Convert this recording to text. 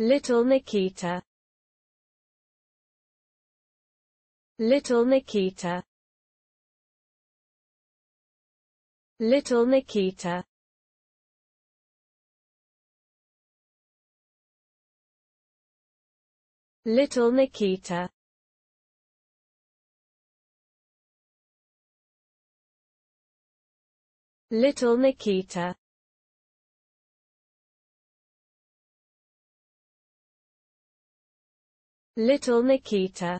Little Nikita Little Nikita Little Nikita Little Nikita Little Nikita Little Nikita